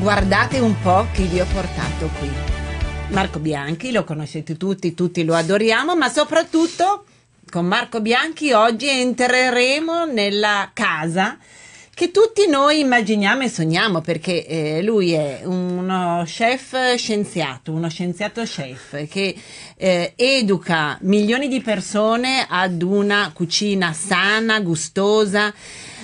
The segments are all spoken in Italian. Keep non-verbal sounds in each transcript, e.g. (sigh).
Guardate un po' chi vi ho portato qui. Marco Bianchi, lo conoscete tutti, tutti lo adoriamo, ma soprattutto con Marco Bianchi oggi entreremo nella casa che tutti noi immaginiamo e sogniamo perché eh, lui è uno chef scienziato, uno scienziato chef che eh, educa milioni di persone ad una cucina sana, gustosa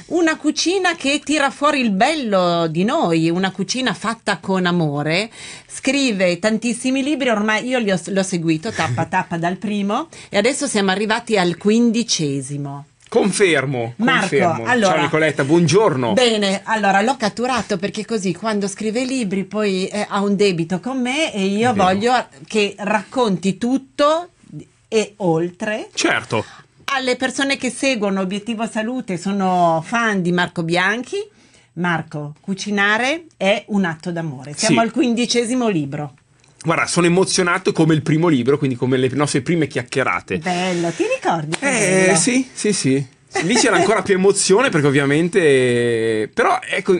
una cucina che tira fuori il bello di noi, una cucina fatta con amore. Scrive tantissimi libri, ormai io li ho, l'ho seguito tappa (laughs) tappa dal primo e adesso siamo arrivati al quindicesimo. Confermo, Marco, confermo. Allora, Ciao Nicoletta, buongiorno. Bene, allora l'ho catturato perché così quando scrive libri poi eh, ha un debito con me e io voglio che racconti tutto e oltre. Certo alle persone che seguono Obiettivo Salute, sono fan di Marco Bianchi. Marco, cucinare è un atto d'amore. Siamo sì. al quindicesimo libro. Guarda, sono emozionato come il primo libro, quindi come le nostre prime chiacchierate. Bello, ti ricordi? Eh, bello? sì, sì, sì. Lì c'era ancora più emozione perché ovviamente... Però ecco,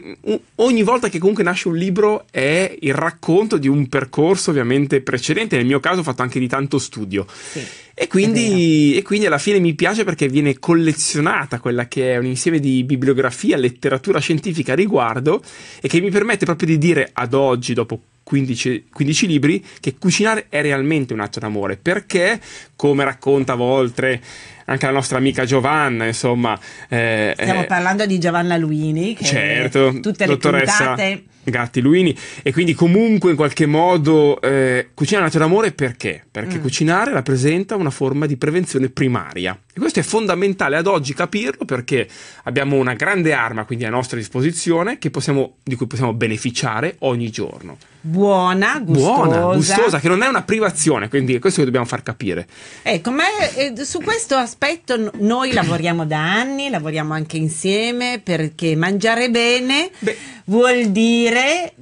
ogni volta che comunque nasce un libro è il racconto di un percorso ovviamente precedente, nel mio caso ho fatto anche di tanto studio. Sì, e, quindi, e quindi alla fine mi piace perché viene collezionata quella che è un insieme di bibliografia, letteratura scientifica a riguardo e che mi permette proprio di dire ad oggi, dopo 15, 15, libri che cucinare è realmente un atto d'amore perché, come racconta Voltre anche la nostra amica Giovanna, insomma. Eh, Stiamo eh, parlando di Giovanna Luini, che certo, tutte le puntate... Gatti Luini e quindi comunque in qualche modo eh, cucina nato d'amore perché? Perché mm. cucinare rappresenta una forma di prevenzione primaria e questo è fondamentale ad oggi capirlo perché abbiamo una grande arma quindi a nostra disposizione possiamo, di cui possiamo beneficiare ogni giorno. Buona, gustosa. Buona, gustosa, che non è una privazione, quindi è questo che dobbiamo far capire. Ecco, ma è, eh, su questo aspetto aspetto noi lavoriamo da anni, lavoriamo anche insieme perché mangiare bene Beh. vuol dire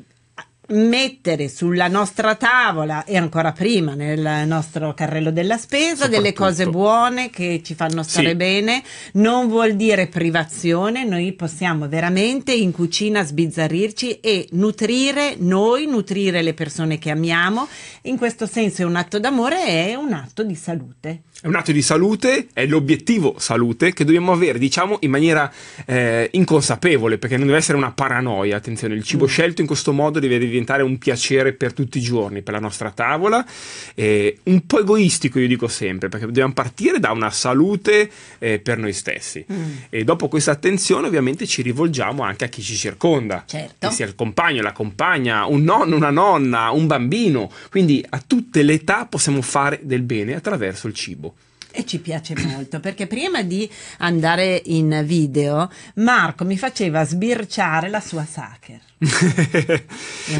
mettere sulla nostra tavola e ancora prima nel nostro carrello della spesa delle cose buone che ci fanno stare sì. bene non vuol dire privazione noi possiamo veramente in cucina sbizzarrirci e nutrire noi nutrire le persone che amiamo in questo senso è un atto d'amore è un atto di salute è un atto di salute è l'obiettivo salute che dobbiamo avere diciamo in maniera eh, inconsapevole perché non deve essere una paranoia attenzione il cibo mm. scelto in questo modo deve diventare un piacere per tutti i giorni, per la nostra tavola, eh, un po' egoistico io dico sempre, perché dobbiamo partire da una salute eh, per noi stessi mm. e dopo questa attenzione ovviamente ci rivolgiamo anche a chi ci circonda, certo. che sia il compagno, la compagna, un nonno, una nonna, un bambino, quindi a tutte le età possiamo fare del bene attraverso il cibo e ci piace molto perché prima di andare in video Marco mi faceva sbirciare la sua Saker (laughs)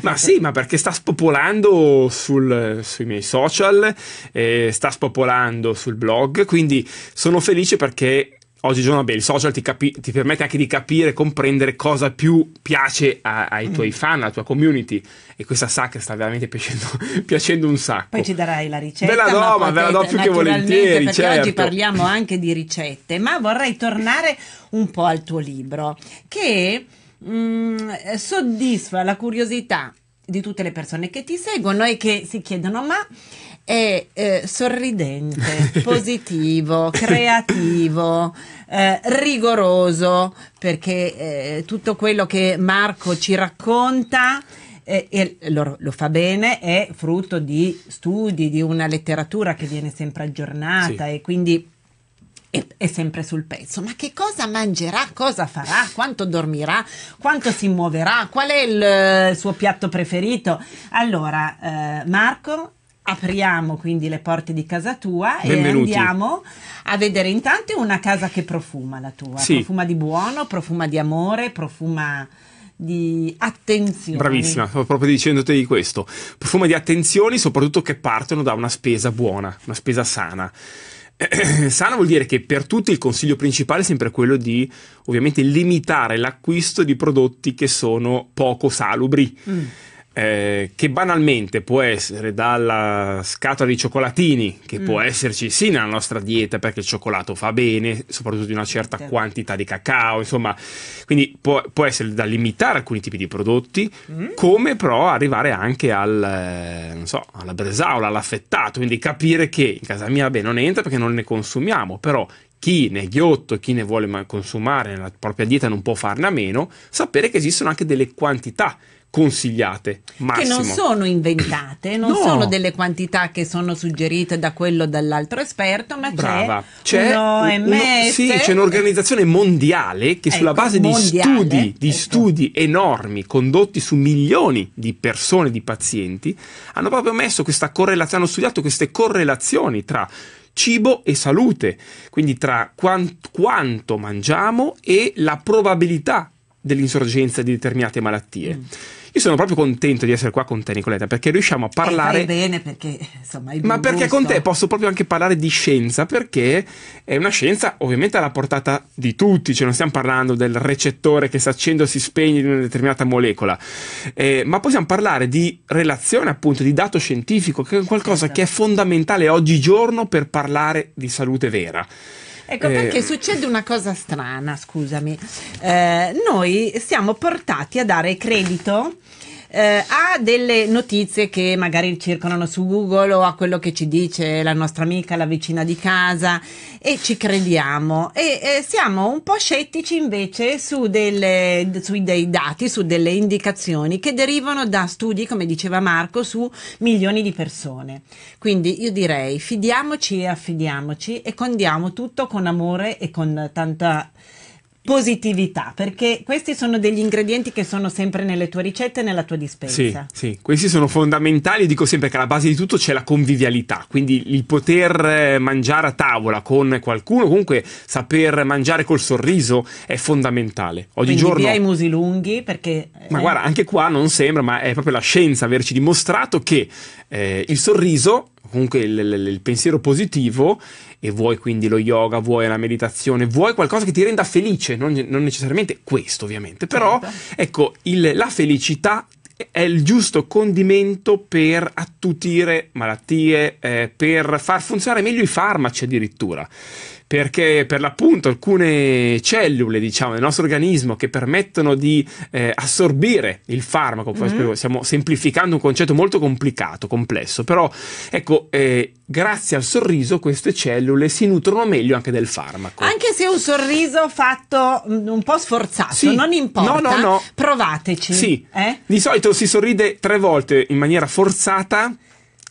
ma sì, ma perché sta spopolando sul, sui miei social, eh, sta spopolando sul blog, quindi sono felice perché oggigiorno beh, il social ti, capi- ti, permette anche di capire e comprendere cosa più piace a- ai tuoi mm. fan, alla tua community. E questa sacca sta veramente piacendo, (laughs) piacendo, un sacco. Poi ci darai la ricetta. Ve la do, ma, ma ve la do più che volentieri. Perché certo. oggi parliamo anche di ricette, ma vorrei tornare un po' al tuo libro che. Mm, soddisfa la curiosità di tutte le persone che ti seguono e che si chiedono ma è eh, sorridente, (laughs) positivo, creativo, eh, rigoroso, perché eh, tutto quello che Marco ci racconta eh, e lo, lo, fa bene è frutto di studi, di una letteratura che viene sempre aggiornata sì. e quindi è, è sempre sul pezzo, ma che cosa mangerà, cosa farà, quanto dormirà, quanto si muoverà, qual è il, eh, il suo piatto preferito? Allora, eh, Marco, apriamo quindi le porte di casa tua Benvenuti. e andiamo a vedere intanto una casa che profuma la tua, sì. profuma di buono, profuma di amore, profuma di attenzione Bravissima, stavo proprio dicendoti di questo. Profuma di attenzioni, soprattutto che partono da una spesa buona, una spesa sana. (clears throat) Sana vuol dire che per tutti il consiglio principale è sempre quello di ovviamente limitare l'acquisto di prodotti che sono poco salubri. Mm eh, che banalmente può essere dalla scatola di cioccolatini, che mm. può esserci sì nella nostra dieta perché il cioccolato fa bene, soprattutto di una certa certo. quantità di cacao, insomma, quindi può, può, essere da limitare alcuni tipi di prodotti, mm. come però arrivare anche al, eh, non so, alla bresaola, all'affettato, quindi capire che in casa mia beh, non entra perché non ne consumiamo, però chi ne è ghiotto, chi ne vuole consumare nella propria dieta non può farne a meno, sapere che esistono anche delle quantità consigliate. Massimo. Che non sono inventate, non no. sono delle quantità che sono suggerite da quello o dall'altro esperto, ma Brava. c'è, c'è un, sì, c'è un'organizzazione mondiale che ecco, sulla base mondiale, di, studi, di ecco. studi, enormi condotti su milioni di persone, di pazienti, hanno proprio messo questa correlazione, hanno studiato queste correlazioni tra cibo e salute, quindi tra quant, quanto mangiamo e la probabilità dell'insorgenza di determinate malattie. Mm. Io sono proprio contento di essere qua con te, Nicoletta, perché riusciamo a parlare. Eh, bene, perché insomma. Ma perché gusto. con te posso proprio anche parlare di scienza? Perché è una scienza ovviamente alla portata di tutti, cioè non stiamo parlando del recettore che si accende o si spegne di una determinata molecola, eh, ma possiamo parlare di relazione, appunto, di dato scientifico, che è qualcosa certo. che è fondamentale oggigiorno per parlare di salute vera. Ecco eh, perché succede una cosa strana, scusami. Eh, noi siamo portati a dare credito eh, a delle notizie che magari circolano su Google o a quello che ci dice la nostra amica, la vicina di casa e ci crediamo e eh, siamo un po' scettici invece su, delle, su dei dati, su delle indicazioni che derivano da studi, come diceva Marco, su milioni di persone. Quindi io direi fidiamoci e affidiamoci e condiamo tutto con amore e con tanta positività, perché questi sono degli ingredienti che sono sempre nelle tue ricette e nella tua dispensa. Sì, sì, questi sono fondamentali, dico sempre che alla base di tutto c'è la convivialità, quindi il poter eh, mangiare a tavola con qualcuno, comunque saper mangiare col sorriso è fondamentale. Oggigiorno... Quindi via i musi lunghi perché... Eh, ma eh... guarda, anche qua non sembra, ma è proprio la scienza averci dimostrato che eh, il sorriso, comunque il, il, il pensiero positivo, e vuoi quindi lo yoga, vuoi la meditazione, vuoi qualcosa che ti renda felice, non, non necessariamente questo ovviamente, però certo. ecco il, la felicità è il giusto condimento per attutire malattie, eh, per far funzionare meglio i farmaci addirittura perché per l'appunto alcune cellule, diciamo, del nostro organismo che permettono di eh, assorbire il farmaco, mm-hmm. stiamo semplificando un concetto molto complicato, complesso, però ecco, eh, grazie al sorriso queste cellule si nutrono meglio anche del farmaco. Anche se un sorriso fatto mm, un po' sforzato, sì. non importa, no, no, no. provateci. Sì. Eh? Di solito si sorride tre volte in maniera forzata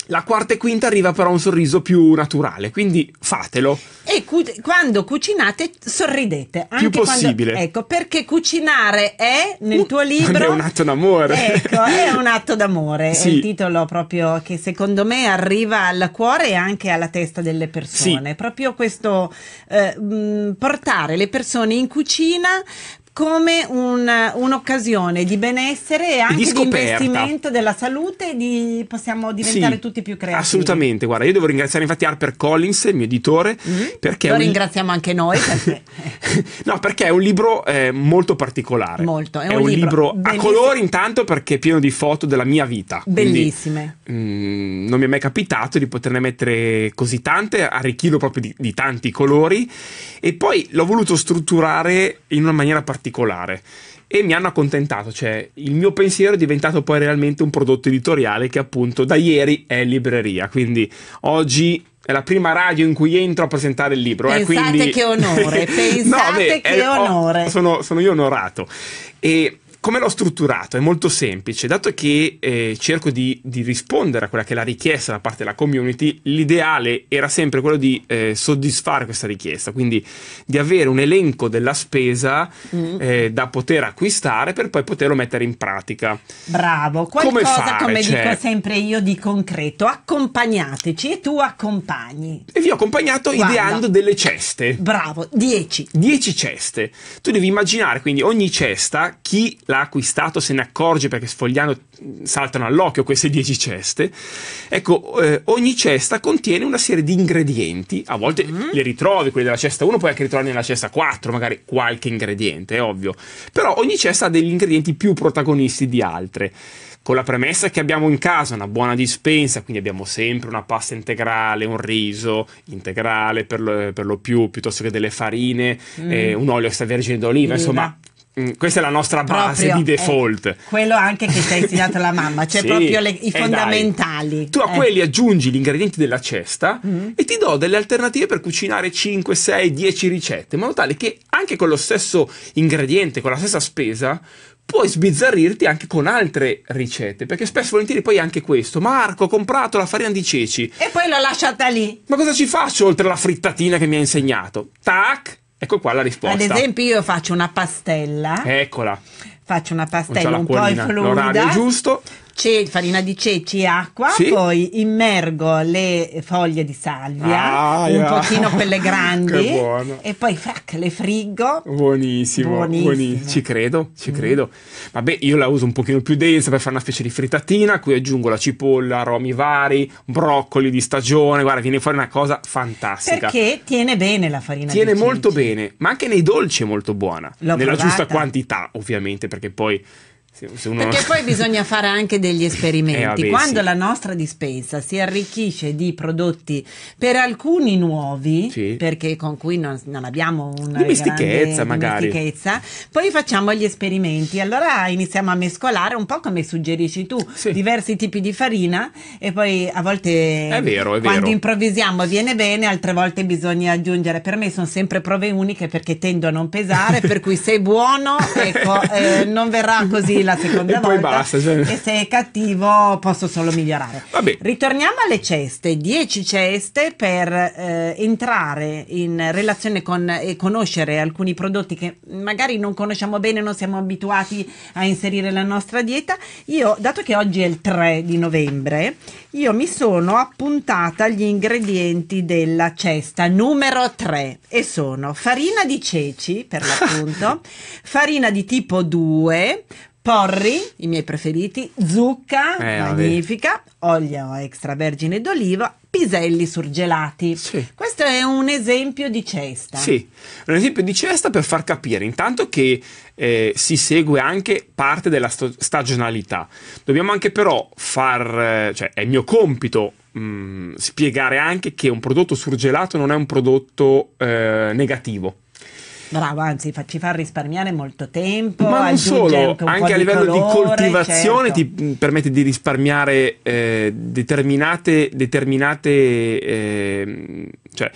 la quarta e quinta arriva però un sorriso più naturale, quindi fatelo. E cu- quando cucinate sorridete. Anche più possibile. Quando, ecco, perché cucinare è nel uh, tuo libro... (laughs) È un atto d'amore. Ecco, è (laughs) un atto d'amore. Sì. È il titolo proprio che secondo me arriva al cuore e anche alla testa delle persone. Sì. Proprio questo eh, mm, portare le persone in cucina come un, un'occasione di benessere e anche di, di, investimento della salute e di possiamo diventare sì, tutti più creativi. Assolutamente, guarda, io devo ringraziare infatti Harper Collins, il mio editore, mm-hmm. perché lo un... ringraziamo anche noi perché... (laughs) no, perché è un libro eh, molto particolare. Molto, è, è un, libro, libro a colori intanto perché è pieno di foto della mia vita. Bellissime. Quindi, mm, mh, non mi è mai capitato di poterne mettere così tante, arricchito proprio di, di tanti colori e poi l'ho voluto strutturare in una maniera particolare particolare e mi hanno accontentato, cioè il mio pensiero è diventato poi realmente un prodotto editoriale che appunto da ieri è libreria, quindi oggi è la prima radio in cui entro a presentare il libro. Eh, pensate eh, quindi... che onore, (laughs) pensate no, beh, che è, onore. Ho, sono, sono io onorato. E come l'ho strutturato? È molto semplice, dato che eh, cerco di, di, rispondere a quella che è la richiesta da parte della community, l'ideale era sempre quello di eh, soddisfare questa richiesta, quindi di avere un elenco della spesa mm. eh, da poter acquistare per poi poterlo mettere in pratica. Bravo, qualcosa come, fare, come cioè... dico sempre io di concreto, accompagnateci e tu accompagni. E vi ho accompagnato Guarda. ideando delle ceste. Bravo, 10. 10 ceste. Tu devi immaginare quindi ogni cesta chi la l'ha acquistato se ne accorge perché sfogliando mm, saltano all'occhio queste 10 ceste. Ecco, eh, ogni cesta contiene una serie di ingredienti, a volte mm-hmm. le ritrovi, quelli della cesta 1, puoi anche ritrovarne nella cesta 4, magari qualche ingrediente, è ovvio. Però ogni cesta ha degli ingredienti più protagonisti di altre con la premessa che abbiamo in casa una buona dispensa, quindi abbiamo sempre una pasta integrale, un riso integrale per lo, per lo più, piuttosto che delle farine, mm. eh, un olio extravergine d'oliva, insomma Mm. questa è la nostra base proprio, di eh, default. Eh, quello anche che ti ha insegnato la mamma, cioè sì, proprio le, i eh, fondamentali. Eh tu a eh. quelli aggiungi gli ingredienti della cesta mm. e ti do delle alternative per cucinare 5, 6, 10 ricette, in modo tale che anche con lo stesso ingrediente, con la stessa spesa, puoi sbizzarrirti anche con altre ricette, perché spesso e volentieri poi anche questo. Marco, ho comprato la farina di ceci. E poi l'ho lasciata lì. Ma cosa ci faccio oltre alla frittatina che mi ha insegnato? Tac, Ecco qua la risposta. Ad esempio io faccio una pastella. Eccola. Faccio una pastella un, un po' fluida. L'orario giusto ce- farina di ceci e acqua, sì. poi immergo le foglie di salvia, ah, un yeah. pochino quelle (laughs) grandi, e poi frac, le friggo. Buonissimo, buonissimo. buonissimo. ci credo, ci mm. credo. Vabbè, io la uso un pochino più densa per fare una specie di frittatina, qui aggiungo la cipolla, aromi vari, broccoli di stagione, guarda, viene fuori una cosa fantastica. Perché tiene bene la farina tiene di ceci. Tiene molto bene, ma anche nei dolci è molto buona, L'ho nella provata. giusta quantità, ovviamente, perché poi se, se Perché poi bisogna fare anche degli (laughs) eh, esperimenti. Eh, vabbè, Quando sì. la nostra dispensa si arricchisce di prodotti per alcuni nuovi, sì. perché con cui non, non abbiamo una dimestichezza, magari. poi facciamo gli esperimenti. Allora iniziamo a mescolare un po' come suggerisci tu, sì. diversi tipi di farina e poi a volte è vero, è quando vero. improvvisiamo viene bene, altre volte bisogna aggiungere. Per me sono sempre prove uniche perché tendo a non pesare, per cui se è buono, (laughs) ecco, eh, non verrà così la seconda e volta. Poi basta, cioè... E se è cattivo posso solo migliorare. Vabbè. Ritorniamo alle ceste, 10 ceste per eh, entrare in relazione con e conoscere alcuni prodotti che magari non conosciamo bene, non siamo abituati a inserire nella nostra dieta. Io, dato che oggi è il 3 di novembre, io mi sono appuntata gli ingredienti della cesta numero 3 e sono farina di ceci per l'appunto, (laughs) farina di tipo 2, Porri, i miei preferiti, zucca, eh, magnifica, olio extravergine d'oliva, piselli surgelati. Sì. Questo è un esempio di cesta. Sì, un esempio di cesta per far capire intanto che eh, si segue anche parte della sto- stagionalità. Dobbiamo anche però far, eh, cioè è mio compito mh, mm, spiegare anche che un prodotto surgelato non è un prodotto eh, negativo Bravo, anzi ci fa risparmiare molto tempo. Ma non solo, anche, anche a livello di, colore, di coltivazione certo. ti mm, permette di risparmiare eh, determinate, determinate eh, cioè,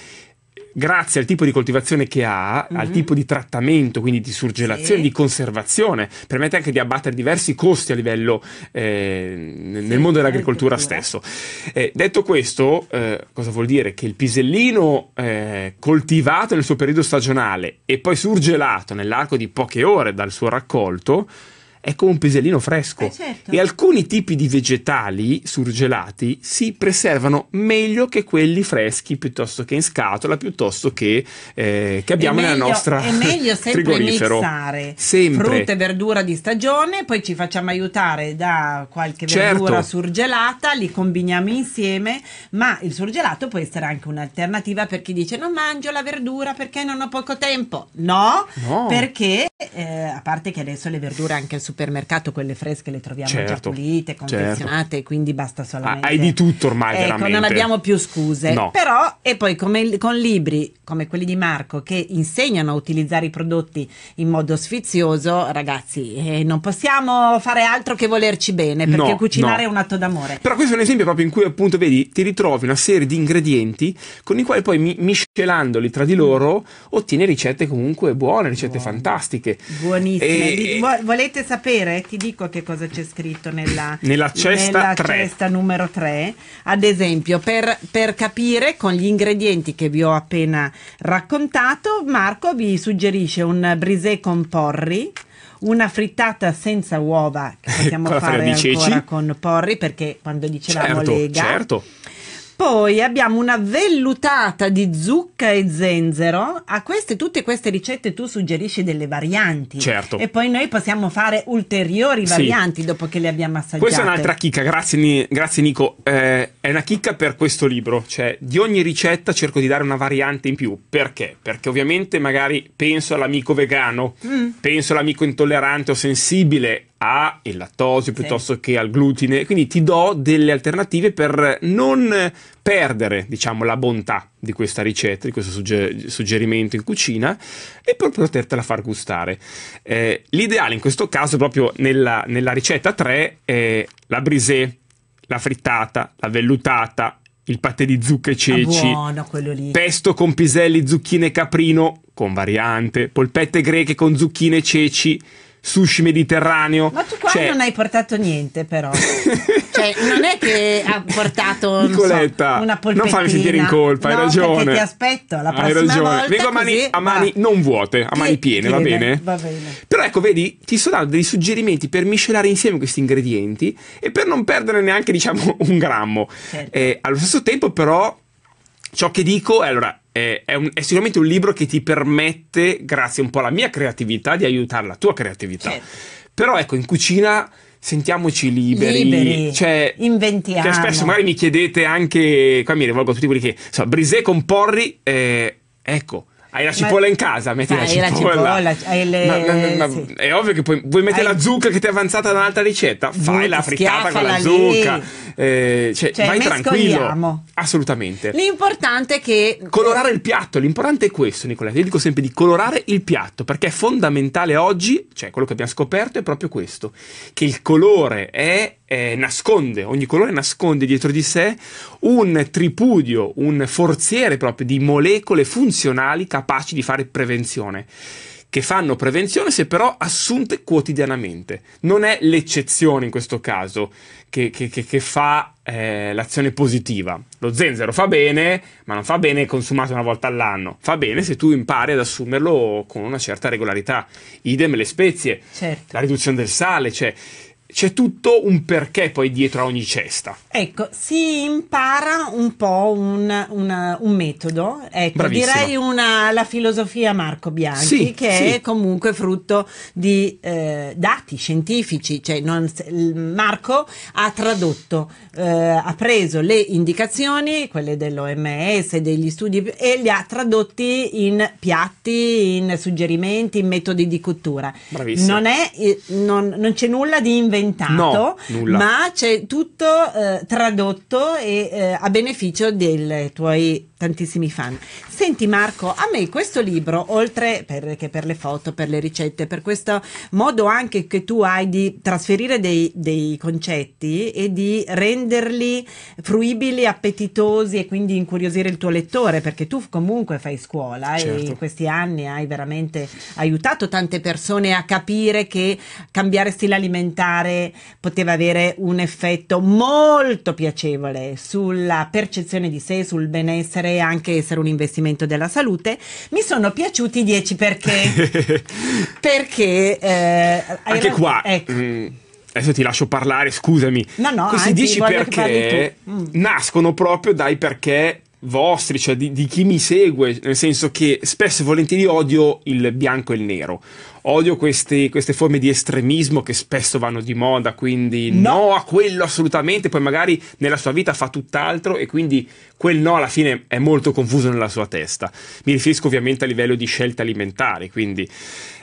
grazie al tipo di coltivazione che ha, mm-hmm. al mhm. tipo di trattamento, quindi di surgelazione, sì. di conservazione, permette anche di abbattere diversi costi a livello eh, nel sì, mondo dell'agricoltura stesso. Eh, detto questo, eh, cosa vuol dire? Che il pisellino eh, coltivato nel suo periodo stagionale e poi surgelato nell'arco di poche ore dal suo raccolto è come un pisellino fresco. Eh certo. E alcuni tipi di vegetali surgelati si preservano meglio che quelli freschi piuttosto che in scatola, piuttosto che, eh, che abbiamo meglio, nella nostra È meglio (laughs) sempre mixare sempre. frutta e verdura di stagione, poi ci facciamo aiutare da qualche certo. verdura surgelata, li combiniamo insieme, ma il surgelato può essere anche un'alternativa per chi dice non mangio la verdura perché non ho poco tempo. No, no. perché eh, a parte che adesso le verdure anche sono supermercato quelle fresche le troviamo certo, già pulite, certo. confezionate, certo. quindi basta ah, solamente. hai di tutto ormai, ecco, veramente. Non abbiamo più scuse. No. Però, e poi come, con libri come quelli di Marco che insegnano a utilizzare i prodotti in modo sfizioso, ragazzi, eh, non possiamo fare altro che volerci bene perché no, cucinare no. è un atto d'amore. Però questo è un esempio proprio in cui appunto vedi, ti ritrovi una serie di ingredienti con i quali poi mi- miscelandoli tra di mm. loro ottieni ricette comunque buone, ricette Buone. fantastiche. Buonissime. e... Volete sapere? sapere, eh, ti dico che cosa c'è scritto nella, nella cesta, nella 3. cesta numero 3. Ad esempio, per, per, capire con gli ingredienti che vi ho appena raccontato, Marco vi suggerisce un brisè con porri. Una frittata senza uova che (laughs) possiamo fare ancora con porri perché quando dicevamo certo, lega certo poi abbiamo una vellutata di zucca e zenzero. A queste, tutte queste ricette tu suggerisci delle varianti. Certo. E poi noi possiamo fare ulteriori varianti sì. dopo che le abbiamo assaggiate. Questa è un'altra chicca, grazie, grazie Nico. Eh, è una chicca per questo libro. Cioè, di ogni ricetta cerco di dare una variante in più. Perché? Perché ovviamente magari penso all'amico vegano, mm. penso all'amico intollerante o sensibile al lattosio piuttosto sì. che al glutine, quindi ti do delle alternative per non perdere, diciamo, la bontà di questa ricetta, di questo sugge- suggerimento in cucina e per potertela far gustare. Eh, l'ideale in questo caso, proprio nella, nella ricetta 3, è la brisée, la frittata, la vellutata, il patè di zucche e ah, ceci, ah, buono, pesto con piselli, zucchine e caprino, con variante, polpette greche con zucchine e ceci, sushi mediterraneo. Ma tu qua cioè... non hai portato niente, però. (laughs) cioè, non è che ha portato Nicoletta, non so, una polpettina. Non farmi sentire in colpa, no, hai ragione. ti aspetto la prossima hai ragione. volta. Vengo a mani, così, a mani non vuote, a mani piene, va bene? va bene? Però ecco, vedi, ti sto dando dei suggerimenti per miscelare insieme questi ingredienti e per non perdere neanche, diciamo, (laughs) un grammo. Certo. Eh, allo stesso tempo, però, ciò che dico è allora è, un, è, sicuramente un libro che ti permette, grazie un po' alla mia creatività, di aiutare la tua creatività. Certo. Però ecco, in cucina sentiamoci liberi, liberi. Cioè, inventiamo. Cioè spesso magari mi chiedete anche, qua mi rivolgo a tutti quelli che, insomma, brisè con porri, eh, ecco, hai la cipolla ma... in casa, metti ma la cipolla. cipolla le... ma, sì. È ovvio che puoi, vuoi mettere hai... la zucca che ti è avanzata da un'altra ricetta? Fai Buh, la frittata con la zucca. Eh, cioè, cioè, vai tranquillo. Assolutamente. L'importante è che. Colorare il piatto. L'importante è questo, Nicoletta. Io dico sempre di colorare il piatto perché è fondamentale oggi, cioè quello che abbiamo scoperto è proprio questo, che il colore è eh, nasconde, ogni colore nasconde dietro di sé un tripudio, un forziere proprio di molecole funzionali capaci di fare prevenzione che fanno prevenzione se però assunte quotidianamente. Non è l'eccezione in questo caso che, che, che, che fa eh, l'azione positiva. Lo zenzero fa bene, ma non fa bene consumato una volta all'anno. Fa bene se tu impari ad assumerlo con una certa regolarità. Idem le spezie, certo. la riduzione del sale, cioè c'è tutto un perché poi dietro a ogni cesta. Ecco, si impara un po' un, una, un metodo, ecco, Bravissimo. direi una, la filosofia Marco Bianchi, sì, che sì. è comunque frutto di eh, dati scientifici, cioè non, Marco ha tradotto, eh, ha preso le indicazioni, quelle dell'OMS, degli studi, e li ha tradotti in piatti, in suggerimenti, in metodi di cottura. Bravissimo. Non, è, eh, non, non c'è nulla di inventato commentato, no, ma c'è tutto eh, tradotto e eh, a beneficio dei tuoi tantissimi fan. Senti Marco, a me questo libro, oltre per, che per le foto, per le ricette, per questo modo anche che tu hai di trasferire dei, dei concetti e di renderli fruibili, appetitosi e quindi incuriosire il tuo lettore, perché tu comunque fai scuola certo. e in questi anni hai veramente aiutato tante persone a capire che cambiare stile alimentare fare, poteva avere un effetto molto piacevole sulla percezione di sé, sul benessere e anche essere un investimento della salute. Mi sono piaciuti i 10 perché. (laughs) perché eh, anche era, qua. Ecco. Mm. Adesso ti lascio parlare, scusami. No, no, Questi anzi, dici perché mm. nascono proprio dai perché vostri, cioè di, di, chi mi segue, nel senso che spesso e volentieri odio il bianco e il nero. Odio queste, queste forme di estremismo che spesso vanno di moda, quindi no. no. a quello assolutamente, poi magari nella sua vita fa tutt'altro e quindi quel no alla fine è molto confuso nella sua testa. Mi riferisco ovviamente a livello di scelte alimentari, quindi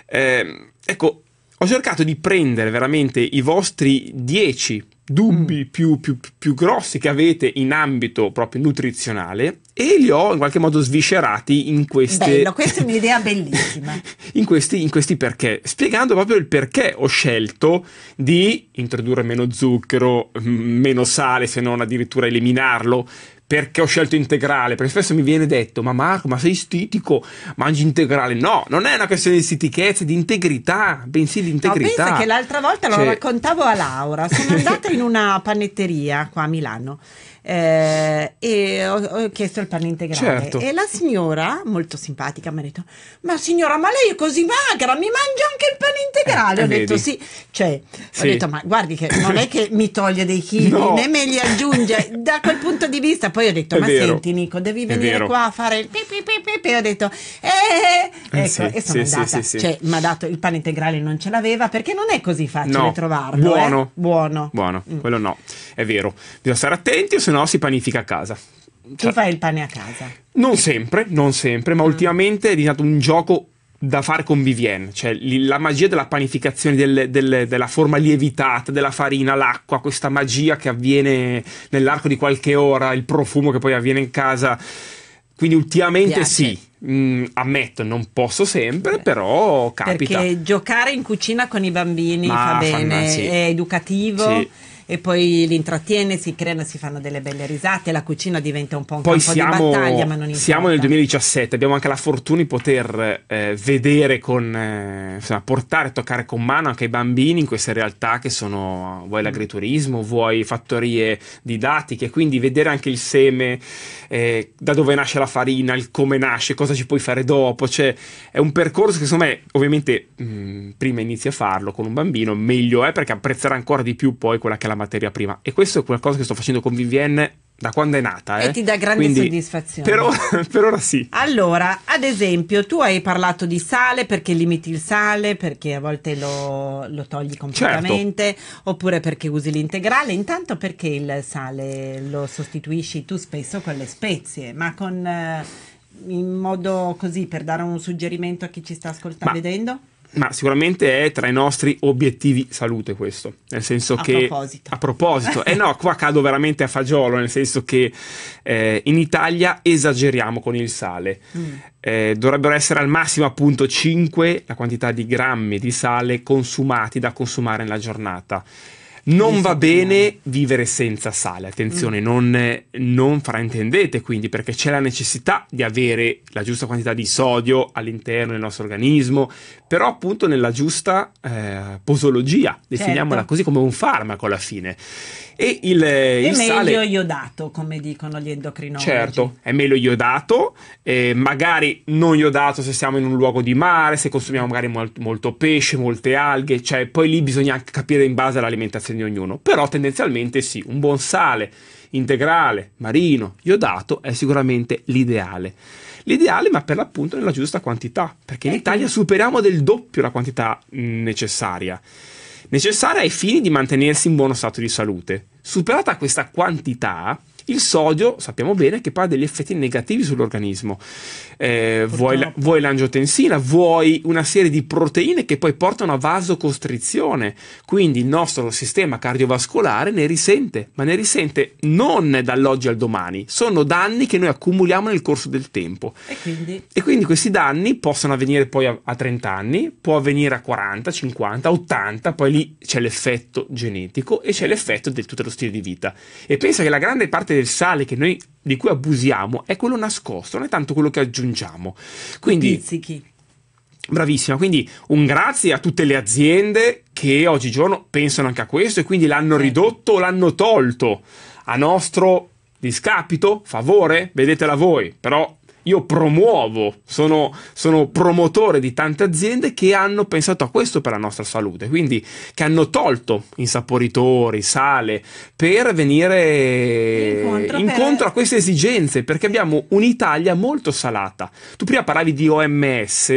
eh, ecco, ho cercato di prendere veramente i vostri 10 dubbi mm. più, più, più, grossi che avete in ambito proprio nutrizionale e li ho in qualche modo sviscerati in queste... Bello, questa è un'idea bellissima. (laughs) in, questi, in questi perché, spiegando proprio il perché ho scelto di introdurre meno zucchero, mm, meno sale se non addirittura eliminarlo, perché ho scelto integrale, perché spesso mi viene detto, ma Marco, ma sei stitico, mangi integrale. No, non è una questione di stitichezza, di integrità, bensì di integrità. No, pensa che l'altra volta cioè... lo raccontavo a Laura, sono (laughs) andata in una panetteria qua a Milano eh, e ho, ho, chiesto il pane integrale. Certo. E la signora, molto simpatica, mi ha detto, ma signora, ma lei è così magra, mi mangia anche il pane integrale? Eh, ho detto sì, cioè, sì. ho detto, ma guardi che non è che mi toglie dei chili, no. né me li aggiunge, da quel punto di vista. Poi ho detto, è ma vero. senti Nico, devi venire qua a fare il pipi pipi pipi, ho detto, eh, eh, ecco, sì, e sono sì, andata. Cioè, mi ha dato il pane integrale, non ce l'aveva, perché non è così facile no. trovarlo. Eh. Buono. Eh? Buono. Buono, mm. quello no, è vero. Bisogna stare attenti, se no si panifica a casa. tu cioè fai il pane a casa? Non sempre, non sempre, ma mm. ultimamente è diventato un gioco da fare con Vivienne, cioè la magia della panificazione del, del, della forma lievitata, della farina, l'acqua, questa magia che avviene nell'arco di qualche ora, il profumo che poi avviene in casa. Quindi ultimamente Piace. sì, mh, mm, ammetto, non posso sempre, però capita. Perché giocare in cucina con i bambini Ma, fa bene, fanno, sì. è educativo. Sì e poi li intrattiene, si creano, si fanno delle belle risate, la cucina diventa un po' un poi siamo, battaglia, ma non importa. Siamo nel 2017, abbiamo anche la fortuna di poter eh, vedere con, eh, insomma, portare, toccare con mano anche i bambini in queste realtà che sono, vuoi mm. l'agriturismo, vuoi fattorie didattiche, quindi vedere anche il seme, eh, da dove nasce la farina, il come nasce, cosa ci puoi fare dopo, cioè è un percorso che secondo me ovviamente mh, mm, prima inizi a farlo con un bambino, meglio è perché apprezzerà ancora di più poi quella che è la la materia prima. E questo è qualcosa che sto facendo con Vivienne da quando è nata. Eh? ti dà grande Quindi, soddisfazione. Per ora, (laughs) per ora, sì. Allora, ad esempio, tu hai parlato di sale perché limiti il sale, perché a volte lo, lo togli completamente, certo. oppure perché usi l'integrale. Intanto perché il sale lo sostituisci tu spesso con le spezie, ma con... Eh, in modo così per dare un suggerimento a chi ci sta ascoltando, ma... vedendo? ma sicuramente è tra i nostri obiettivi salute questo, nel senso a che... Proposito. A proposito. eh no, qua cado veramente a fagiolo, nel senso che eh, in Italia esageriamo con il sale. Mm. Eh, dovrebbero essere al massimo appunto 5 la quantità di grammi di sale consumati da consumare nella giornata. Non va bene vivere senza sale, attenzione, mm. non, non, fraintendete quindi perché c'è la necessità di avere la giusta quantità di sodio all'interno del nostro organismo però appunto nella giusta eh, posologia, certo. definiamola certo. così come un farmaco alla fine. E il, eh, è il meglio sale... iodato, come dicono gli endocrinologi. Certo, è meglio iodato, eh, magari non iodato se siamo in un luogo di mare, se consumiamo magari molt- molto pesce, molte alghe, cioè poi lì bisogna anche capire in base all'alimentazione di ognuno, però tendenzialmente sì, un buon sale integrale, marino, iodato è sicuramente l'ideale l'ideale ma per l'appunto nella giusta quantità, perché in eh, Italia superiamo del doppio la quantità necessaria necessaria ai fini di mantenersi in buono stato di salute. Superata questa quantità, il sodio sappiamo bene che poi ha degli effetti negativi sull'organismo. Eh, vuoi, la, vuoi, l'angiotensina, vuoi una serie di proteine che poi portano a vasocostrizione. Quindi il nostro sistema cardiovascolare ne risente, ma ne risente non dall'oggi al domani, sono danni che noi accumuliamo nel corso del tempo. E quindi, e quindi questi danni possono avvenire poi a, a 30 anni, può avvenire a 40, 50, 80, poi lì c'è l'effetto genetico e c'è l'effetto del tutto lo stile di vita. E pensa che la grande parte parte del sale che noi di cui abusiamo è quello nascosto, non è tanto quello che aggiungiamo. Quindi, Pizzichi. Bravissima, quindi un grazie a tutte le aziende che oggigiorno pensano anche a questo e quindi l'hanno certo. ridotto o l'hanno tolto a nostro discapito, favore, vedetela voi, però io promuovo, sono, sono promotore di tante aziende che hanno pensato a questo per la nostra salute, quindi che hanno tolto insaporitori, sale, per venire incontro, incontro per... a queste esigenze, perché abbiamo un'Italia molto salata. Tu prima parlavi di OMS,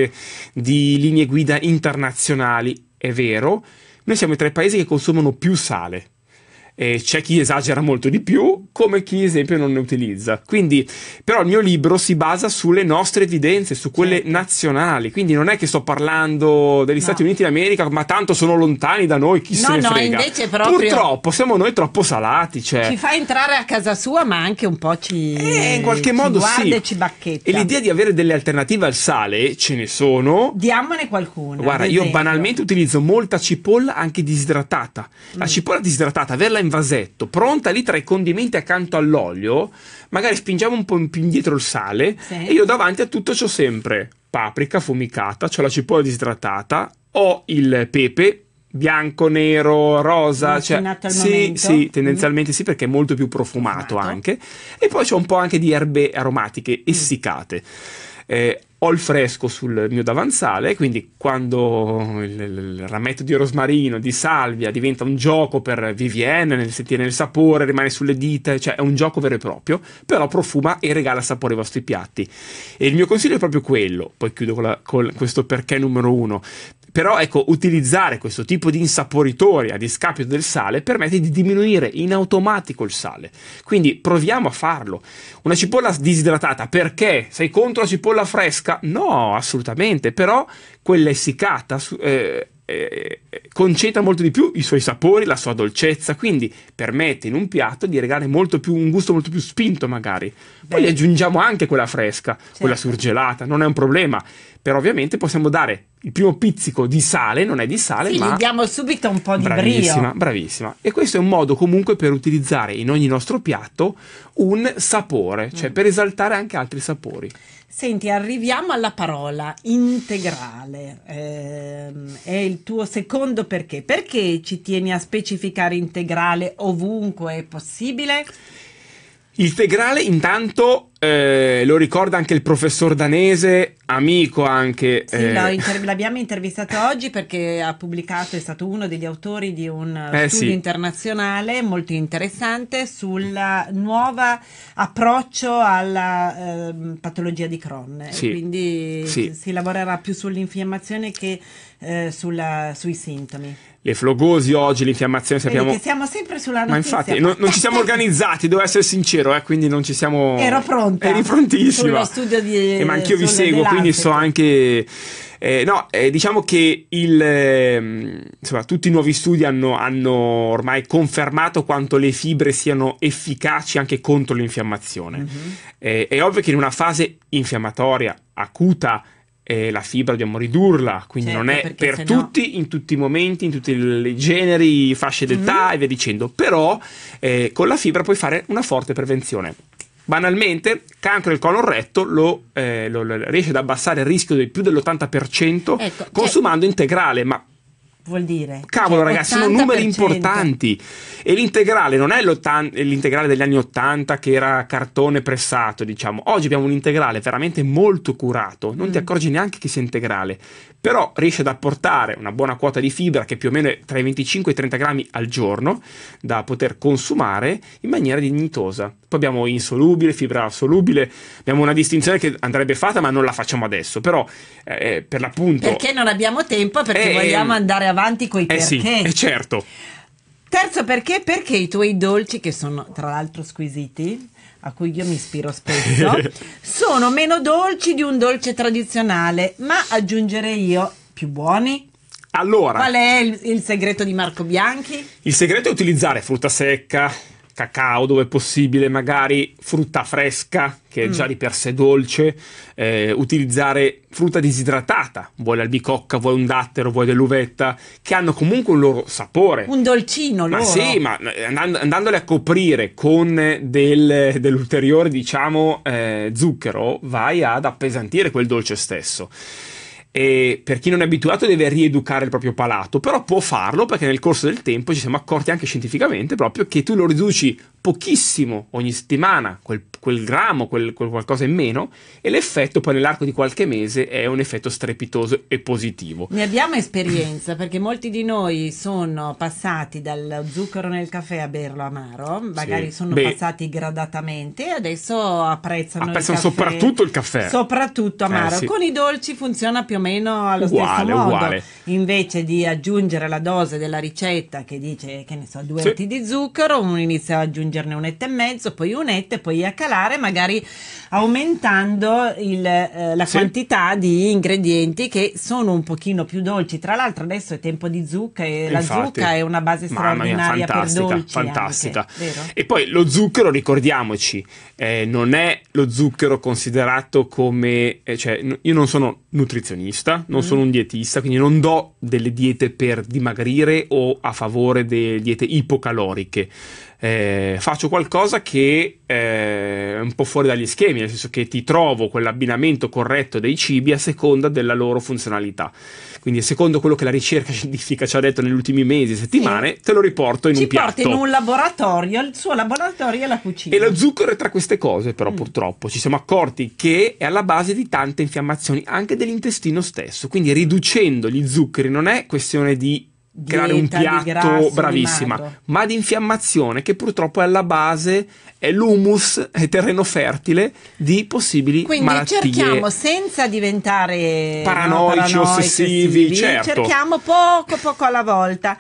di linee guida internazionali, è vero, noi siamo tra i paesi che consumano più sale eh, c'è chi esagera molto di più, come chi, ad esempio, non ne utilizza. Quindi, però, il mio libro si basa sulle nostre evidenze, su quelle certo. nazionali. Quindi, non è che sto parlando degli no. Stati Uniti d'America, ma tanto sono lontani da noi, chi no, se ne no, frega. Invece proprio... Purtroppo siamo noi troppo salati. Cioè. Ci fa entrare a casa sua, ma anche un po' ci. Eh, in qualche ci modo guarda sì. e ci bacchetta. E l'idea di avere delle alternative al sale ce ne sono. Diamone qualcuno. Guarda, io banalmente utilizzo molta cipolla anche disidratata. La mm. cipolla disidratata, averla in in vasetto, pronta lì tra i condimenti accanto all'olio, magari spingiamo un po' in più indietro il sale sì. e io davanti a tutto ho sempre paprika fumicata, ho la cipolla disidratata, ho il pepe bianco, nero, rosa, cioè, sì, sì, mm. tendenzialmente mm. sì perché è molto più profumato, profumato. anche e poi c'è un po' anche di erbe aromatiche mm. essiccate. Eh, ho il fresco sul mio davanzale, quindi quando il, il, rametto di rosmarino, di salvia diventa un gioco per Vivienne, nel sentire il sapore, rimane sulle dita, cioè è un gioco vero e proprio, però profuma e regala sapore ai vostri piatti. E il mio consiglio è proprio quello, poi chiudo con, la, con questo perché numero uno, però ecco, utilizzare questo tipo di insaporitori a discapito del sale permette di diminuire in automatico il sale. Quindi proviamo a farlo. Una cipolla disidratata perché? Sei contro la cipolla fresca? No, assolutamente, però quella essiccata eh, eh, eh concentra molto di più i suoi sapori, la sua dolcezza, quindi permette in un piatto di regalare più, un gusto molto più spinto magari. Poi Beh. aggiungiamo anche quella fresca, certo. quella surgelata, non è un problema, però ovviamente possiamo dare il primo pizzico di sale, non è di sale, sì, ma... gli diamo subito un po' di bravissima, brio. Bravissima, E questo è un modo comunque per utilizzare in ogni nostro piatto un sapore, cioè mm. per esaltare anche altri sapori. Senti, arriviamo alla parola integrale. Eh, è il tuo secondo perché? Perché ci tieni a specificare integrale ovunque è possibile? Il Tegrale intanto eh, lo ricorda anche il professor danese, amico anche. Sì, eh... inter- l'abbiamo intervistato oggi perché ha pubblicato, è stato uno degli autori di un eh, studio sì. internazionale molto interessante sul nuovo approccio alla ehm, patologia di Crohn. Sì. Quindi sì. si lavorerà più sull'infiammazione che eh, sulla, sui sintomi le flogosi oggi, l'infiammazione sappiamo... Vedi siamo sempre sulla notizia. Ma infatti non, non ci siamo organizzati, devo essere sincero, eh, quindi non ci siamo... Ero pronta. Eri prontissima. Sullo studio di... Eh, ma anch'io vi seguo, quindi so anche... Eh, no, eh, diciamo che il, eh, insomma, tutti i nuovi studi hanno, hanno, ormai confermato quanto le fibre siano efficaci anche contro l'infiammazione. Mm-hmm. Eh, è ovvio che in una fase infiammatoria acuta eh, la fibra dobbiamo ridurla, quindi certo, non è per tutti, in tutti i momenti, in tutti i generi, fasce mhm. d'età mm-hmm. e via dicendo, però eh, con la fibra puoi fare una forte prevenzione. Banalmente, cancro del colon retto lo, eh, lo, lo riesce ad abbassare il rischio di più dell'80% ecco, cioè consumando cioè... integrale, ma vuol dire? Cavolo, cioè, ragazzi, sono numeri importanti. E l'integrale non è l'integrale degli anni 80 che era cartone pressato, diciamo. Oggi abbiamo un integrale veramente molto curato, non mm. ti accorgi neanche che sia integrale però riesce ad apportare una buona quota di fibra che più o meno è tra i 25 e i 30 grammi al giorno da poter consumare in maniera dignitosa. Poi abbiamo insolubile, fibra solubile, abbiamo una distinzione che andrebbe fatta ma non la facciamo adesso, però eh, eh per l'appunto... Perché non abbiamo tempo, perché eh, vogliamo eh, andare avanti con i eh perché. Sì, eh certo. Terzo perché, perché i tuoi dolci, che sono tra l'altro squisiti, a cui io mi ispiro spesso, (laughs) sono meno dolci di un dolce tradizionale, ma aggiungerei io più buoni, allora, qual è il, il, segreto di Marco Bianchi? Il segreto è utilizzare frutta secca, cacao dove possibile, magari frutta fresca che è già mm. di per sé dolce, eh, utilizzare frutta disidratata, vuoi l'albicocca, vuoi un dattero, vuoi dell'uvetta, che hanno comunque un loro sapore. Un dolcino ma Sì, ma eh, andando, andandole a coprire con del, dell'ulteriore, diciamo, eh, zucchero, vai ad appesantire quel dolce stesso e per chi non è abituato deve rieducare il proprio palato, però può farlo perché nel corso del tempo ci siamo accorti anche scientificamente proprio che tu lo riduci pochissimo ogni settimana quel, quel grammo, quel, quel qualcosa in meno, e l'effetto poi nell'arco di qualche mese è un effetto strepitoso e positivo. Ne abbiamo esperienza perché molti di noi sono passati dal zucchero nel caffè a berlo amaro, magari sì. sono Beh, passati gradatamente e adesso apprezzano, apprezzano il caffè, soprattutto il caffè. Soprattutto eh, amaro. Eh, sì. Con i dolci funziona più o meno allo uguale, stesso modo. Uguale. Invece di aggiungere la dose della ricetta che dice che ne so, due sì. etti di zucchero, uno inizia ad aggiungerne un etto e mezzo, poi un etto e poi a scalare magari aumentando il, eh, la sì. quantità di ingredienti che sono un pochino più dolci. Tra l'altro adesso è tempo di zucca e Infatti, la zucca è una base straordinaria mia, fantastica, per dolci. Fantastica. Anche, e poi lo zucchero, ricordiamoci, eh, non è lo zucchero considerato come... Eh, cioè, io non sono nutrizionista, non mm. sono un dietista, quindi non do delle diete per dimagrire o a favore delle diete ipocaloriche eh, faccio qualcosa che eh, è un po' fuori dagli schemi, nel senso che ti trovo quell'abbinamento corretto dei cibi a seconda della loro funzionalità. Quindi, secondo quello che la ricerca (laughs) scientifica ci ha detto negli ultimi mesi e settimane, sì. te lo riporto in ci un piatto. Ci porti in un laboratorio, il suo laboratorio è la cucina. E lo zucchero è tra queste cose, però, mm. purtroppo. Ci siamo accorti che è alla base di tante infiammazioni, anche dell'intestino stesso. Quindi, riducendo gli zuccheri non è questione di creare un piatto grasso, bravissima, ma di infiammazione che purtroppo è alla base, è l'humus, è terreno fertile di possibili Quindi malattie. Quindi cerchiamo senza diventare paranoici, no, paranoici ossessivi, ossessivi, certo. cerchiamo poco poco alla volta.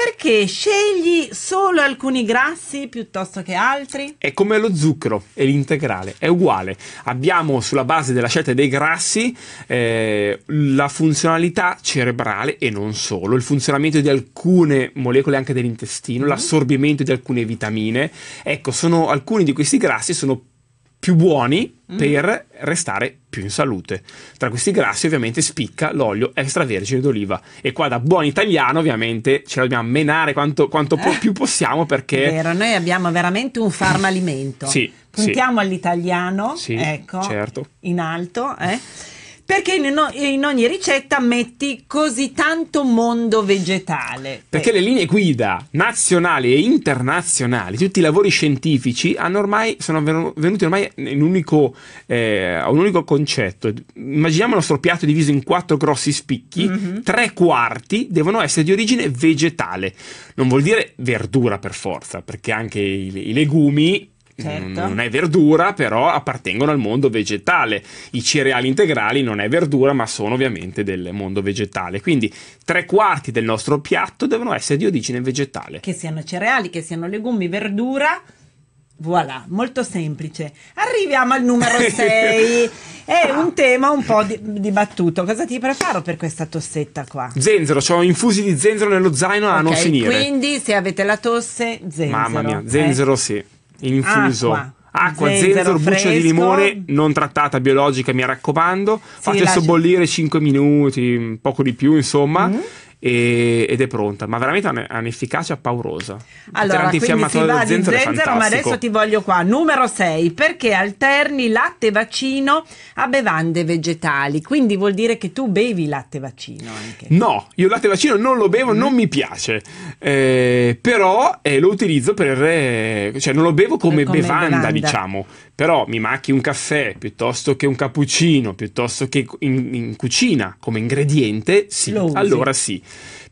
Perché scegli solo alcuni grassi piuttosto che altri? È come lo zucchero e l'integrale, è uguale. Abbiamo sulla base della scelta dei grassi eh, la funzionalità cerebrale e non solo, il funzionamento di alcune molecole anche dell'intestino, mm l'assorbimento di alcune vitamine. Ecco, sono, alcuni di questi grassi sono più buoni mm. per restare più in salute. Tra questi grassi ovviamente spicca l'olio extravergine d'oliva e qua da buon italiano ovviamente ce la dobbiamo menare quanto, quanto eh. più possiamo perché... È vero, noi abbiamo veramente un farmalimento. sì. Puntiamo sì. all'italiano, sì, ecco, certo. in alto. Eh. Perché in, o- in, ogni ricetta metti così tanto mondo vegetale? Perché eh. le linee guida nazionali e internazionali, tutti i lavori scientifici, ormai, sono venuti ormai in unico, eh, a un unico concetto. Immaginiamo il nostro piatto diviso in quattro grossi spicchi, mm-hmm. tre quarti devono essere di origine vegetale. Non vuol dire verdura per forza, perché anche i, i legumi certo. non è verdura, però appartengono al mondo vegetale. I cereali integrali non è verdura, ma sono ovviamente del mondo vegetale. Quindi tre quarti del nostro piatto devono essere di origine vegetale. Che siano cereali, che siano legumi, verdura. Voilà, molto semplice. Arriviamo al numero 6. (laughs) È un tema un po' dibattuto. Cosa ti preparo per questa tossetta qua? Zenzero, ho infusi di zenzero nello zaino a non finire. Quindi se avete la tosse, zenzero. Mamma mia, eh? zenzero eh? sì infuso. Acqua. Acqua, zenzero, buccia di limone non trattata biologica, mi raccomando. Sì, Fate sobbollire 5 minuti, poco di più, insomma. Mm-hmm e, ed è pronta, ma veramente ha, un'efficacia paurosa. Allora, antinfiammatorio quindi si va di zenzero, zenzero ma adesso ti voglio qua. Numero 6, perché alterni latte vaccino a bevande vegetali? Quindi vuol dire che tu bevi latte vaccino anche. No, io latte vaccino non lo bevo, mm. non mi piace, eh, però eh, lo utilizzo per, eh, cioè non lo bevo come, come bevanda, bevanda, diciamo però mi macchi un caffè piuttosto che un cappuccino, piuttosto che in, in cucina come ingrediente, sì, allora sì.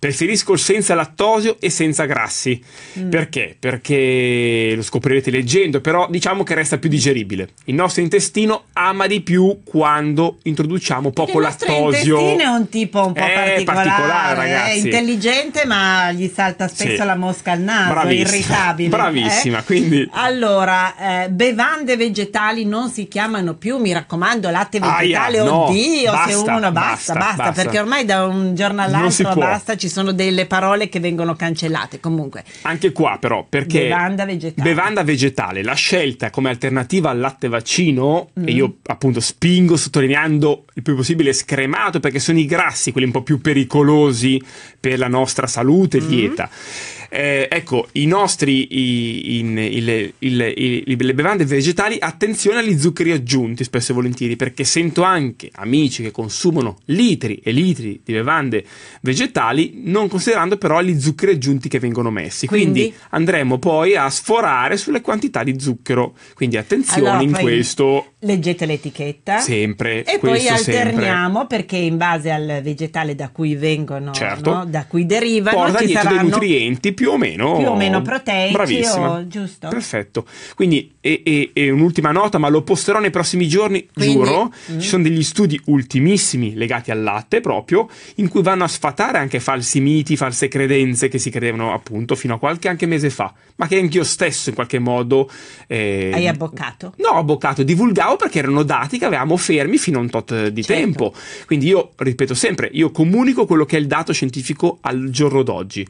Preferisco il senza lattosio e senza grassi. Mm. Perché? Perché lo scoprirete leggendo, però diciamo che resta più digeribile. Il nostro intestino ama di più quando introduciamo poco lattosio. Il intestino è un tipo un po' particolare, particolare ragazzi. È intelligente, ma gli salta spesso sì. la mosca al naso, Bravissima. irritabile. Eh? Bravissima, eh? quindi Allora, eh, bevande vegetali non si chiamano più, mi raccomando, latte vegetale, Aia, no, oddio, basta, se uno basta basta, basta, basta, perché ormai da un giorno all'altro basta ci sono delle parole che vengono cancellate. Comunque. Anche qua, però, perché. Bevanda vegetale. Bevanda vegetale la scelta come alternativa al latte vaccino, mm. e io appunto spingo sottolineando il più possibile scremato, perché sono i grassi quelli un po' più pericolosi per la nostra salute e mm. dieta. Eh, ecco, i nostri, i, in, il, il, il, le bevande vegetali, attenzione agli zuccheri aggiunti spesso e volentieri, perché sento anche amici che consumano litri e litri di bevande vegetali, non considerando però gli zuccheri aggiunti che vengono messi. Quindi, Quindi andremo poi a sforare sulle quantità di zucchero. Quindi attenzione allora, in questo. Leggete l'etichetta. Sempre. E poi alterniamo sempre. perché in base al vegetale da cui vengono, certo. no? da cui derivano, porta ci dietro dei nutrienti più o meno, più o meno proteici. Bravissima. O, oh, giusto. Perfetto. Quindi, e, e, e, un'ultima nota, ma lo posterò nei prossimi giorni, Quindi, giuro. Mm. Ci sono degli studi ultimissimi legati al latte proprio, in cui vanno a sfatare anche falsi falsi miti, false credenze che si credevano appunto fino a qualche anche mese fa, ma che anch'io stesso in qualche modo... Eh, Hai abboccato? No, abboccato, divulgavo perché erano dati che avevamo fermi fino a un tot di certo. tempo. Quindi io, ripeto sempre, io comunico quello che è il dato scientifico al giorno d'oggi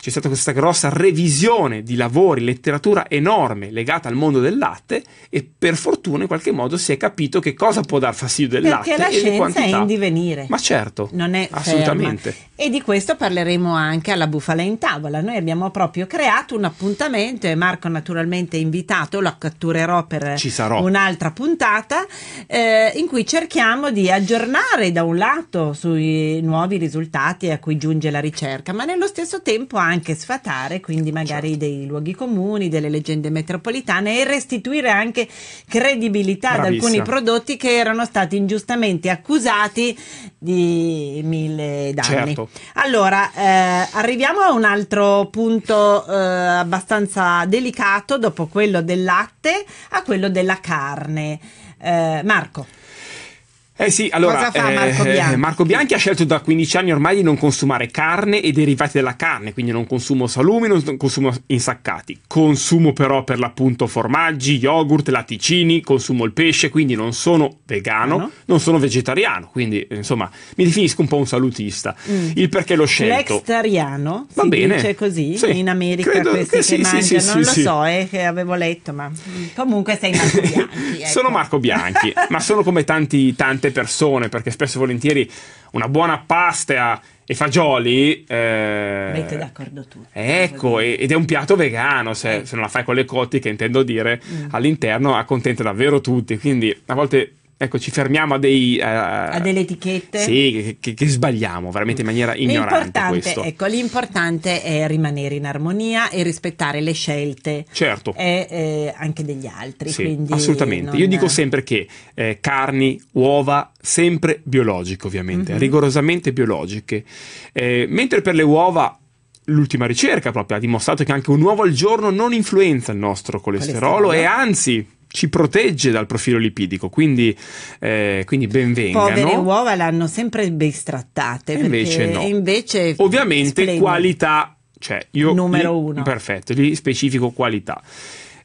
c'è stata questa grossa revisione di lavori, letteratura enorme legata al mondo del latte e per fortuna in qualche modo si è capito che cosa può dar fastidio del Perché latte. Perché la scienza è in divenire. Ma certo, non è assolutamente. Ferma. E di questo parleremo anche alla Bufala in Tavola. Noi abbiamo proprio creato un appuntamento e Marco naturalmente è invitato, lo catturerò per un'altra puntata eh, in cui cerchiamo di aggiornare da un lato sui nuovi risultati a cui giunge la ricerca, ma nello stesso tempo anche anche sfatare, quindi magari certo. dei luoghi comuni, delle leggende metropolitane e restituire anche credibilità Bravissima. ad alcuni prodotti che erano stati ingiustamente accusati di mille danni. Certo. Allora, eh, arriviamo a un altro punto eh, abbastanza delicato, dopo quello del latte, a quello della carne. Eh, Marco. Eh sì, allora Cosa Marco eh, Bianchi? Eh, Marco Bianchi? ha scelto da 15 anni ormai di non consumare carne e derivati della carne, quindi non consumo salumi, non consumo insaccati. Consumo però per l'appunto formaggi, yogurt, latticini, consumo il pesce, quindi non sono vegano, ah, no. non sono vegetariano, quindi insomma mi definisco un po' un salutista. Mm. Il perché l'ho scelto. L'extariano Va bene. dice così sì. in America Credo questi che, sì, che sì, mangiano, non lo so, eh, che avevo letto, ma comunque sei Marco (laughs) Bianchi. Ecco. Sono Marco Bianchi, ma sono come tanti, tante tante persone, perché spesso e volentieri una buona pasta e fagioli... Eh, Mette d'accordo tutti. Ecco, ed è un piatto vegano, se, eh. se non la fai con le cotti, che intendo dire, mm. all'interno accontenta davvero tutti, quindi a volte Ecco, ci fermiamo a, dei, uh, a delle etichette. Sì, che, che, che, sbagliamo veramente in maniera ignorante. L'importante, ecco, l'importante è rimanere in armonia e rispettare le scelte. Certo. E, eh, anche degli altri. Sì, assolutamente. Non... Io dico sempre che eh, carni, uova, sempre biologiche ovviamente, mm-hmm. rigorosamente biologiche. Eh, mentre per le uova l'ultima ricerca proprio ha dimostrato che anche un uovo al giorno non influenza il nostro colesterolo, colesterolo. e anzi ci protegge dal profilo lipidico, quindi, eh, quindi benvengano. Povere uova l'hanno sempre bistrattate. E invece no. Invece Ovviamente splendide. qualità, cioè io... Numero gli, uno. Perfetto, lì specifico qualità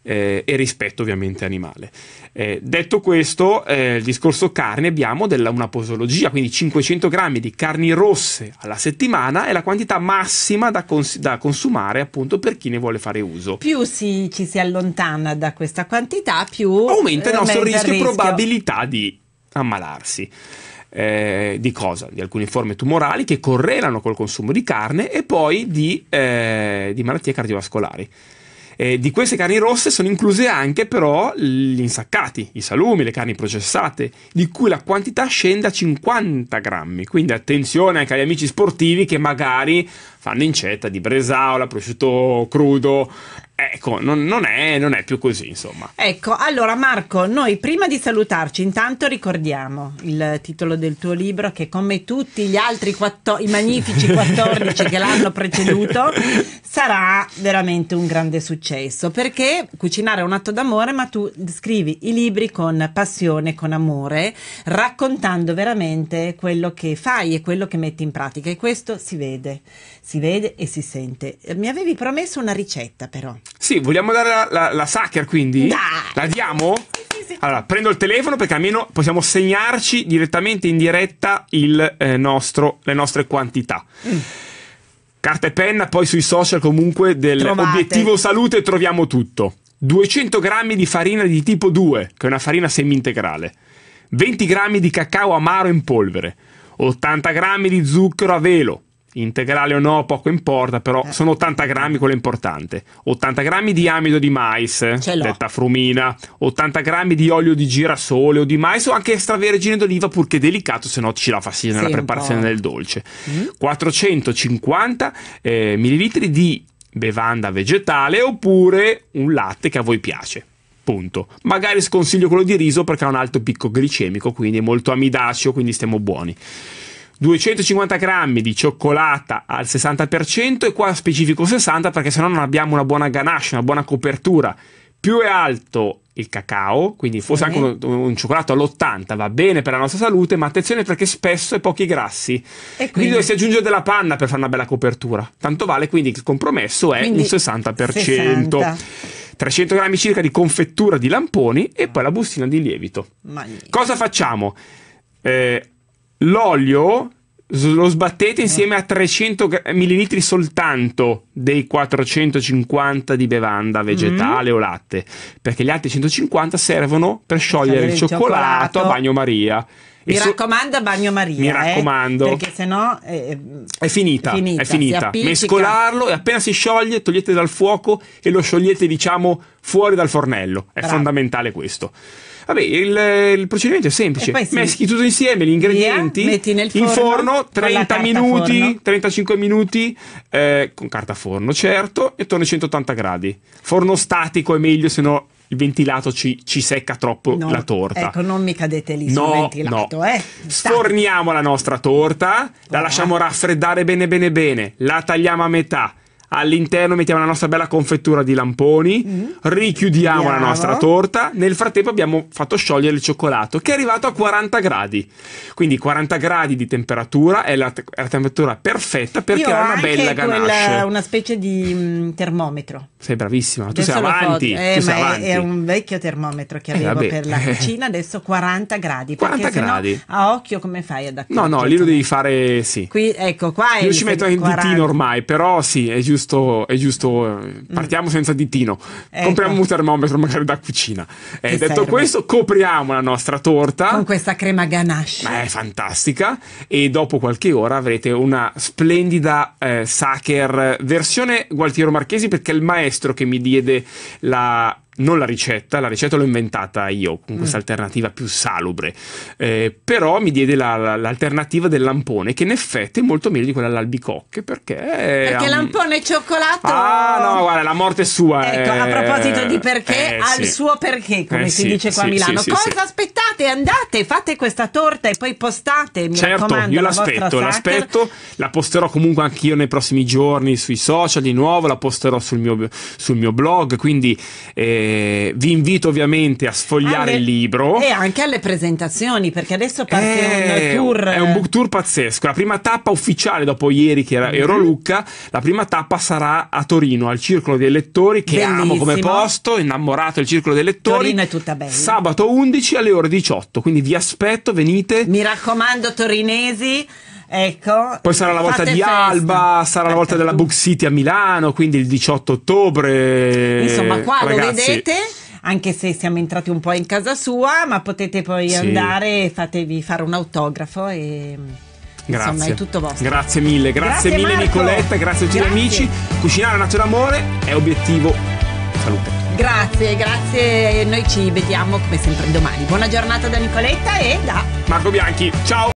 eh, e rispetto ovviamente animale. Eh, detto questo, eh, il discorso carne abbiamo della, una posologia, quindi 500 grammi di carni rosse alla settimana è la quantità massima da, cons- da consumare appunto per chi ne vuole fare uso. Più si, ci si allontana da questa quantità, più aumenta il eh, nostro rischio e probabilità di ammalarsi. Eh, di cosa? Di alcune forme tumorali che correlano col consumo di carne e poi di, eh, di malattie cardiovascolari. Eh, di queste carni rosse sono incluse anche però gli insaccati, i salumi, le carni processate, di cui la quantità scende a 50 grammi. Quindi attenzione anche agli amici sportivi che magari fanno incetta di bresaola, prosciutto crudo, Ecco, non, non, è, non, è, più così, insomma. Ecco, allora Marco, noi prima di salutarci, intanto ricordiamo il titolo del tuo libro che come tutti gli altri quattro, i magnifici 14 che l'hanno preceduto, sarà veramente un grande successo, perché cucinare è un atto d'amore, ma tu scrivi i libri con passione, con amore, raccontando veramente quello che fai e quello che metti in pratica e questo si vede si vede e si sente. Mi avevi promesso una ricetta però. Sì, vogliamo dare la, la, la sucker quindi? Dai! La diamo? Allora, prendo il telefono perché almeno possiamo segnarci direttamente in diretta il, eh, nostro, le nostre quantità. Mm carta e penna, poi sui social comunque dell'obiettivo salute troviamo tutto. 200 g di farina di tipo 2, che è una farina semi-integrale, 20 g di cacao amaro in polvere, 80 g di zucchero a velo, integrale o no, poco importa, però eh. sono 80 grammi, quello è importante. 80 grammi di amido di mais, detta frumina, 80 grammi di olio di girasole o di mais o anche extravergine d'oliva, purché delicato, se no ci la fa sì nella sì, preparazione del dolce. Mm-hmm. 450 eh, millilitri di bevanda vegetale oppure un latte che a voi piace. Punto. Magari sconsiglio quello di riso perché ha un alto picco glicemico, quindi è molto amidaceo, quindi stiamo buoni. 250 grammi di cioccolata al 60% e qua specifico 60% perché sennò non abbiamo una buona ganache, una buona copertura. Più è alto il cacao, quindi forse anche un, un cioccolato all'80 va bene per la nostra salute, ma attenzione perché spesso è pochi grassi. E quindi, quindi dovresti aggiungere della panna per fare una bella copertura. Tanto vale, quindi il compromesso è un 60%. 60. 300 grammi circa di confettura di lamponi e poi la bustina di lievito. Magnifico. Cosa facciamo? Eh, l'olio lo sbattete eh. insieme a 300 ml soltanto dei 450 di bevanda vegetale mm-hmm. o latte, perché gli altri 150 servono per sciogliere il, il cioccolato a bagnomaria. Mi so- raccomanda bagnomaria. Mi eh, raccomando. Eh, perché sennò è, eh, eh, è finita. È finita. È finita. Mescolarlo e appena si scioglie togliete dal fuoco e lo sciogliete diciamo fuori dal fornello. È Bravo. fondamentale questo. Vabbè, il, il, procedimento è semplice. Sì. Meschi tutto insieme gli ingredienti Via, metti nel forno, in forno 30 minuti, forno. 35 minuti eh, con carta forno, certo, e torna a 180 gradi. Forno statico è meglio, se no il ventilato ci, ci secca troppo no, la torta. Ecco, non mi cadete lì no, sul ventilato, no. eh. Sforniamo la nostra torta, la lasciamo raffreddare bene bene bene, la tagliamo a metà all'interno mettiamo la nostra bella confettura di lamponi, mm-hmm. richiudiamo Andiamo. la nostra torta, nel frattempo abbiamo fatto sciogliere il cioccolato che è arrivato a 40 gradi, quindi 40 gradi di temperatura è la, è la temperatura perfetta per Io creare una bella ganache. Quella, una specie di mm, termometro. Sei bravissima, tu sei avanti. Eh, tu sei avanti. È, è, un vecchio termometro che eh, avevo eh, per la (laughs) cucina, adesso 40 gradi. 40 gradi. A occhio come fai ad accorgerti? No, no, lì lo devi fare sì. Qui, ecco, qua Io ci metto anche un ormai, però sì, è giusto giusto, è giusto eh, mm. partiamo senza ditino. Ecco. Compriamo un termometro magari da cucina. Eh, detto serve. questo, copriamo la nostra torta. Con questa crema ganache. Ma è fantastica. E dopo qualche ora avrete una splendida eh, sacher versione Gualtiero Marchesi perché il maestro che mi diede la non la ricetta, la ricetta l'ho inventata io con questa mm. alternativa più salubre, eh, però mi diede la, la, l'alternativa del lampone che in effetti è molto meglio di quella all'albicocche perché... Perché um, lampone cioccolato... Ah no, guarda, la morte è sua. Ecco, eh, a proposito di perché, eh, al sì. suo perché, come eh, si sì, dice qua sì, a Milano. Cosa aspettate? Andate, fate questa torta e poi postate. Mi certo, io l'aspetto, la l'aspetto, la posterò comunque anche io nei prossimi giorni sui social di nuovo, la posterò sul mio, sul mio blog, quindi... Eh, eh, vi invito ovviamente a sfogliare alle, il libro e anche alle presentazioni perché adesso parte eh, un tour. È un book tour pazzesco. La prima tappa ufficiale dopo ieri che era, ero mhm. Lucca, la prima tappa sarà a Torino al Circolo dei Lettori che Bellissimo. amo come posto, innamorato del Circolo dei Lettori. Torino è tutta bella. Sabato 11 alle ore 18, quindi vi aspetto, venite. Mi raccomando torinesi Ecco. Poi sarà la volta di festa. Alba, sarà la volta della Book City a Milano, quindi il 18 ottobre. Insomma, qua ragazzi. lo vedete anche se siamo entrati un po' in casa sua, ma potete poi sì. andare e fatevi fare un autografo e Grazie. Insomma, è tutto vostro. Grazie mille, grazie, grazie mille Marco. Nicoletta, grazie a tutti gli amici. Cucinare un atto d'amore è obiettivo salute. Grazie, grazie. Noi ci vediamo come sempre domani. Buona giornata da Nicoletta e da Marco Bianchi. Ciao.